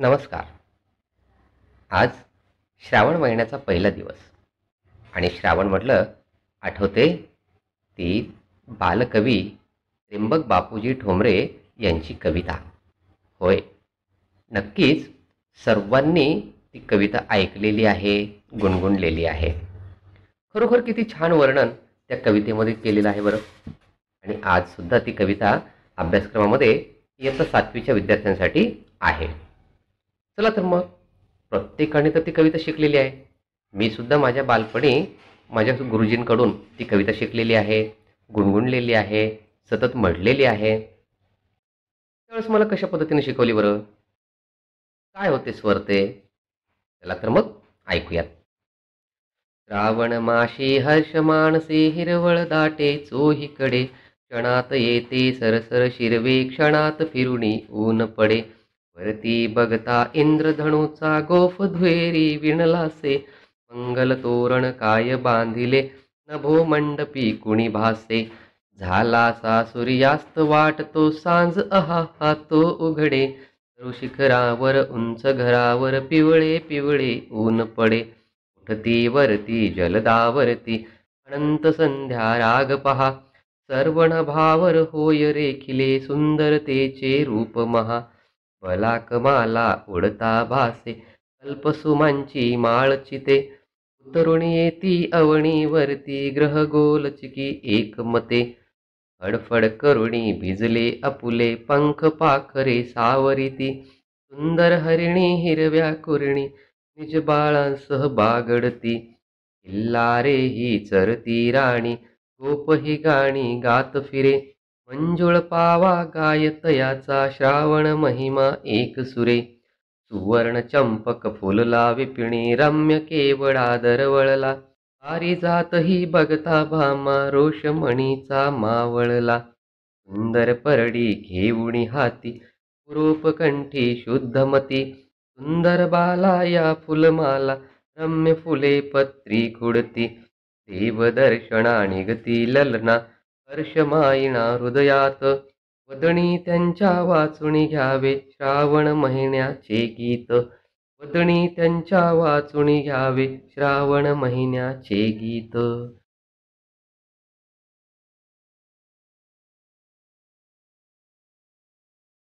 नमस्कार आज श्रावण महिन्याचा पहिला दिवस आणि श्रावण म्हटलं आठवते ती बालकवी त्र्यंबक बापूजी ठोंबरे यांची कविता होय नक्कीच सर्वांनी ती कविता ऐकलेली आहे गुणगुणलेली आहे खरोखर किती छान वर्णन त्या कवितेमध्ये केलेलं आहे बरं आणि आजसुद्धा ती कविता अभ्यासक्रमामध्ये इयत्ता सातवीच्या विद्यार्थ्यांसाठी आहे चला तर मग प्रत्येकाने तर ती कविता शिकलेली आहे मी सुद्धा माझ्या बालपणी माझ्या गुरुजींकडून ती कविता शिकलेली आहे गुणगुणलेली आहे सतत म्हटलेली आहे त्यावेळेस मला कशा पद्धतीने शिकवली बरं काय होते स्वर ते चला तर मग ऐकूयात रावण माशी हर्ष माणसे हिरवळ दाटे चोहीकडे क्षणात येते सरसर शिरवे क्षणात फिरुणी ऊन पडे वरती बघता इंद्रधनुचा गोफ धुएरी विणलासे मंगल तोरण काय बांधिले नभो मंडपी कुणी भासे झालासा सूर्यास्त वाट तो सांज अहा तो उघडे शिखरावर उंच घरावर पिवळे पिवळे ऊन पडे उठती वरती जलदावरती अनंत संध्या राग पहा सर्वण भावर होय रेखिले सुंदरतेचे रूप महा माला उडता भासे कल्पसुमांची माळचिते उतरुणी येती वरती ग्रह एक एकमते फडफड करुणी भिजले अपुले पंख पाखरे सावरिती सुंदर हरिणी हिरव्या कुरणी निज बाळांसह बागडती किल्लारे ही चरती राणी गोप ही गाणी गात फिरे मंजुळ पावा गायतयाचा श्रावण महिमा एक सुरे सुवर्ण चंपक फुलला विपिणी रम्य केवळा दरवळला ही बघता भामा रोषमणीचा मावळला सुंदर परडी घेऊणी हाती शुद्ध शुद्धमती सुंदर बाला या फुलमाला रम्य फुले पत्री देव दर्शना निगती ललना हर्षमायिणा हृदयात वदणी त्यांच्या वाचुणी घ्यावे श्रावण महिन्याचे गीत वदणी त्यांच्या वाचुणी घ्यावे श्रावण महिन्याचे गीत